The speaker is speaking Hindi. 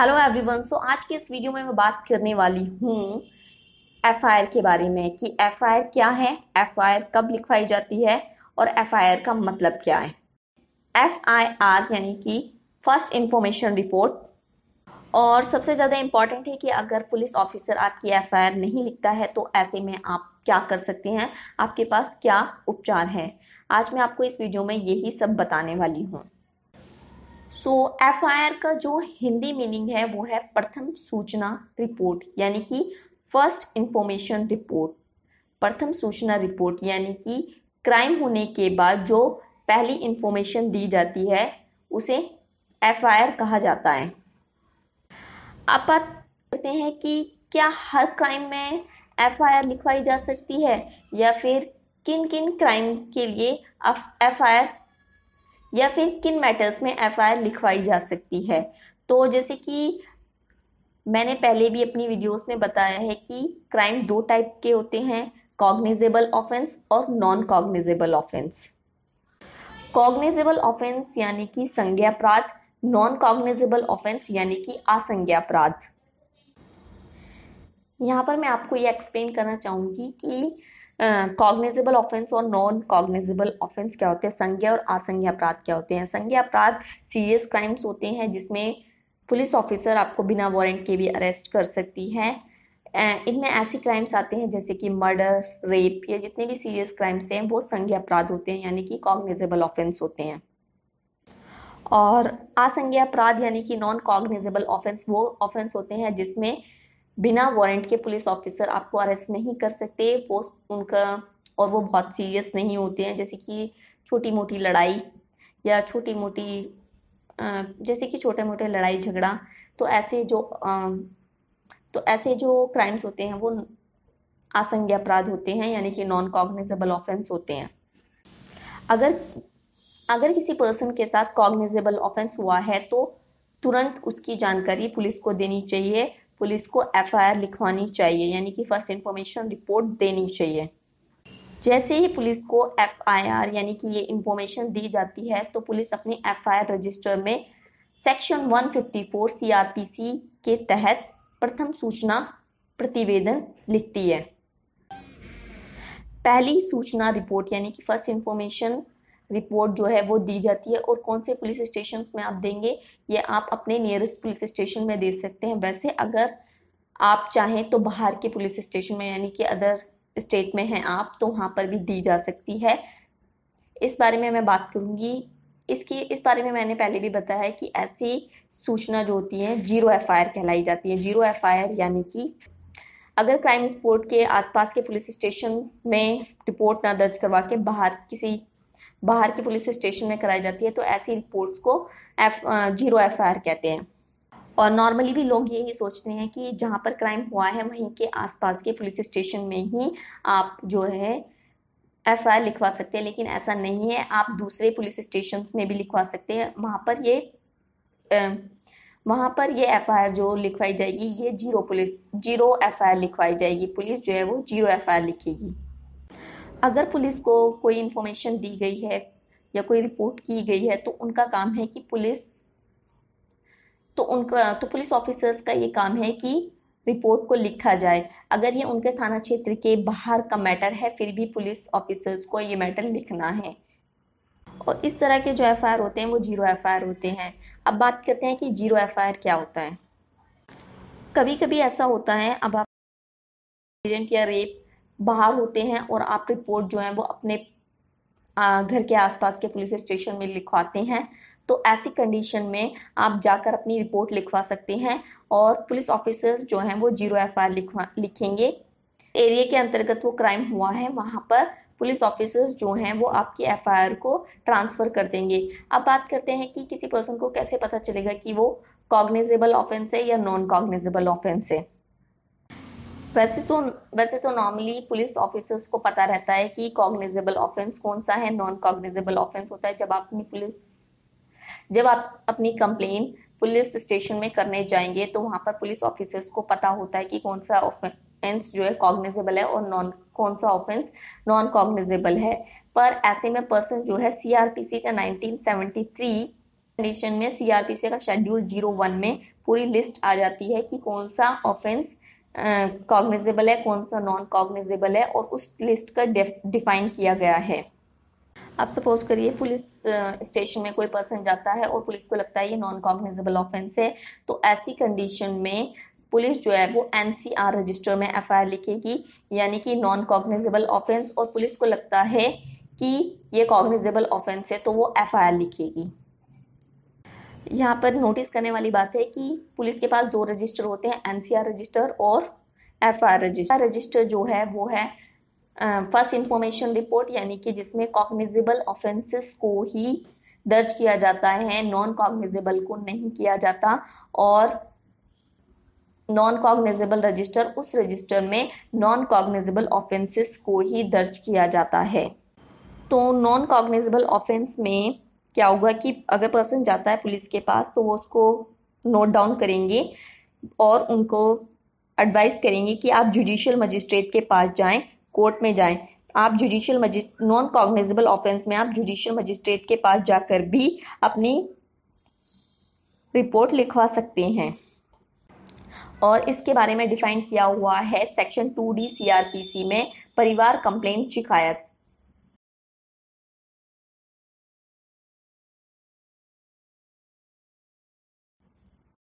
हेलो एवरीवन सो आज की इस वीडियो में मैं बात करने वाली हूँ एफ के बारे में कि एफ क्या है एफ कब लिखवाई जाती है और एफ का मतलब क्या है एफ यानी कि फर्स्ट इंफॉर्मेशन रिपोर्ट और सबसे ज़्यादा इम्पॉर्टेंट है कि अगर पुलिस ऑफिसर आपकी एफ नहीं लिखता है तो ऐसे में आप क्या कर सकते हैं आपके पास क्या उपचार है आज मैं आपको इस वीडियो में यही सब बताने वाली हूँ सो एफ आर का जो हिंदी मीनिंग है वो है प्रथम सूचना रिपोर्ट यानी कि फर्स्ट इंफॉर्मेशन रिपोर्ट प्रथम सूचना रिपोर्ट यानी कि क्राइम होने के बाद जो पहली इंफॉर्मेशन दी जाती है उसे एफ आई आर कहा जाता है आप बात करते हैं कि क्या हर क्राइम में एफ आई आर लिखवाई जा सकती है या फिर किन किन क्राइम के लिए एफ आई आर या फिर किन मैटर्स में एफ लिखवाई जा सकती है तो जैसे कि मैंने पहले भी अपनी वीडियोस में बताया है कि क्राइम दो टाइप के होते हैं कॉग्निजेबल ऑफेंस और non cognizable offence cognizable offence यानी कि संज्ञा अपराध नॉन कॉग्निजेबल ऑफेंस यानी कि असंज्ञा अपराध यहाँ पर मैं आपको ये एक्सप्लेन करना चाहूँगी कि कॉग्निजेबल ऑफेंस और नॉन कॉग्निजेबल ऑफेंस क्या होते हैं संज्ञा और असंज्ञा अपराध क्या होते हैं संज्ञा अपराध सीरियस क्राइम्स होते हैं जिसमें पुलिस ऑफिसर आपको बिना वारंट के भी अरेस्ट कर सकती है इनमें ऐसी क्राइम्स आते हैं जैसे कि मर्डर रेप या जितने भी सीरियस क्राइम्स हैं वो संज्ञा अपराध होते हैं यानी कि कॉग्निजेबल ऑफेंस होते हैं और असंज्ञा अपराध यानी कि नॉन कॉग्निजेबल ऑफेंस वो ऑफेंस होते हैं जिसमें बिना वारंट के पुलिस ऑफिसर आपको अरेस्ट नहीं कर सकते वो उनका और वो बहुत सीरियस नहीं होते हैं जैसे कि छोटी मोटी लड़ाई या छोटी मोटी जैसे कि छोटे मोटे लड़ाई झगड़ा तो ऐसे जो तो ऐसे जो क्राइम्स होते हैं वो आसंज्ञ अपराध होते हैं यानी कि नॉन कॉग्निजेबल ऑफेंस होते हैं अगर अगर किसी पर्सन के साथ कॉग्निजेबल ऑफेंस हुआ है तो तुरंत उसकी जानकारी पुलिस को देनी चाहिए पुलिस को एफ लिखवानी चाहिए यानी कि फर्स्ट इंफॉर्मेशन रिपोर्ट देनी चाहिए जैसे ही पुलिस को एफ यानी कि ये इंफॉर्मेशन दी जाती है तो पुलिस अपने एफ रजिस्टर में सेक्शन 154 सीआरपीसी के तहत प्रथम सूचना प्रतिवेदन लिखती है पहली सूचना रिपोर्ट यानी कि फर्स्ट इंफॉर्मेशन रिपोर्ट जो है वो दी जाती है और कौन से पुलिस स्टेशन में आप देंगे ये आप अपने नियरेस्ट पुलिस स्टेशन में दे सकते हैं वैसे अगर आप चाहें तो बाहर के पुलिस स्टेशन में यानी कि अदर स्टेट में हैं आप तो वहाँ पर भी दी जा सकती है इस बारे में मैं बात करूँगी इसकी इस बारे में मैंने पहले भी बताया है कि ऐसी सूचना जो होती है जीरो एफ कहलाई जाती है जीरो एफ यानी कि अगर क्राइम स्पोर्ट के आसपास के पुलिस स्टेशन में रिपोर्ट ना दर्ज करवा के बाहर किसी बाहर के पुलिस स्टेशन में कराई जाती है तो ऐसी रिपोर्ट्स को एफ जीरो एफ कहते हैं और नॉर्मली भी लोग यही सोचते हैं कि जहाँ पर क्राइम हुआ है वहीं के आसपास के पुलिस स्टेशन में ही आप जो है एफ आई लिखवा सकते हैं लेकिन ऐसा नहीं है आप दूसरे पुलिस स्टेशन में भी लिखवा सकते हैं वहाँ पर ये वहाँ पर ये एफ आई आर जो लिखवाई जाएगी ये zero police zero F I R लिखवाई जाएगी पुलिस जो है वो जीरो एफ आई आर लिखेगी अगर पुलिस को कोई इन्फॉर्मेशन दी गई है या कोई रिपोर्ट की गई है तो उनका काम है कि पुलिस तो उनका तो पुलिस ऑफिसर्स का ये काम है कि रिपोर्ट को लिखा जाए अगर ये उनके थाना क्षेत्र के बाहर का मैटर है फिर भी पुलिस ऑफिसर्स को ये मैटर लिखना है और इस तरह के जो एफ होते हैं वो जीरो एफ होते हैं अब बात करते हैं कि जीरो एफ क्या होता है कभी कभी ऐसा होता है अब आप या रेप बाहर होते हैं और आप रिपोर्ट जो है वो अपने घर के आसपास के पुलिस स्टेशन में लिखवाते हैं तो ऐसी कंडीशन में आप जाकर अपनी रिपोर्ट लिखवा सकते हैं और पुलिस ऑफिसर्स जो हैं वो जीरो एफ आई लिखवा लिखेंगे एरिया के अंतर्गत वो क्राइम हुआ है वहाँ पर पुलिस ऑफिसर्स जो हैं वो आपकी एफआईआर को ट्रांसफ़र कर देंगे अब बात करते हैं कि किसी पर्सन को कैसे पता चलेगा कि वो कॉग्निजेबल ऑफेंस है या नॉन कॉग्निजेबल ऑफेंस है वैसे तो वैसे तो नॉर्मली पुलिस ऑफिसर्स को पता रहता है कि कॉग्निजेबल ऑफेंस कौन सा है नॉन कॉग्निजेबल ऑफेंस होता है जब आप अपनी पुलिस जब आप अपनी कंप्लेन पुलिस स्टेशन में करने जाएंगे तो वहां पर पुलिस ऑफिसर्स को पता होता है कि कौन सा ऑफेंस जो है कॉग्निजेबल है और नॉन कौन सा ऑफेंस नॉन कॉग्निजेबल है पर ऐसे में पर्सन जो है सीआरपीसी का 1973 कंडीशन में सीआरपीसी का शेड्यूल जीरो वन में पूरी लिस्ट आ जाती है कि कौन सा ऑफेंस कॉग्निजेबल uh, है कौन सा नॉन कॉग्निजेबल है और उस लिस्ट का डिफाइन किया गया है आप सपोज करिए पुलिस स्टेशन में कोई पर्सन जाता है और पुलिस को लगता है ये नॉन कॉग्निजेबल ऑफेंस है तो ऐसी कंडीशन में पुलिस जो है वो एन रजिस्टर में एफ लिखेगी यानी कि नॉन कॉग्निजेबल ऑफेंस और पुलिस को लगता है कि ये कॉग्निजेबल ऑफेंस है तो वो एफ लिखेगी यहाँ पर नोटिस करने वाली बात है कि पुलिस के पास दो रजिस्टर होते हैं एनसीआर रजिस्टर और एफ रजिस्टर रजिस्टर जो है वो है फर्स्ट इंफॉर्मेशन रिपोर्ट यानी कि जिसमें कॉग्निजेबल ऑफेंसेस को ही दर्ज किया जाता है नॉन कॉग्निजेबल को नहीं किया जाता और नॉन कॉग्निजेबल रजिस्टर उस रजिस्टर में नॉन कॉग्निजेबल ऑफेंसेस को ही दर्ज किया जाता है तो नॉन कॉग्निजेबल ऑफेंस में क्या होगा कि अगर पर्सन जाता है पुलिस के पास तो वो उसको नोट डाउन करेंगे और उनको एडवाइस करेंगे कि आप जुडिशियल मजिस्ट्रेट के पास जाएं कोर्ट में जाएं आप judicial magistrate non cognizable offence में आप जुडिशियल मजिस्ट्रेट के पास जाकर भी अपनी रिपोर्ट लिखवा सकते हैं और इसके बारे में डिफाइन किया हुआ है section two D C R P C में परिवार कंप्लेंट शिकायत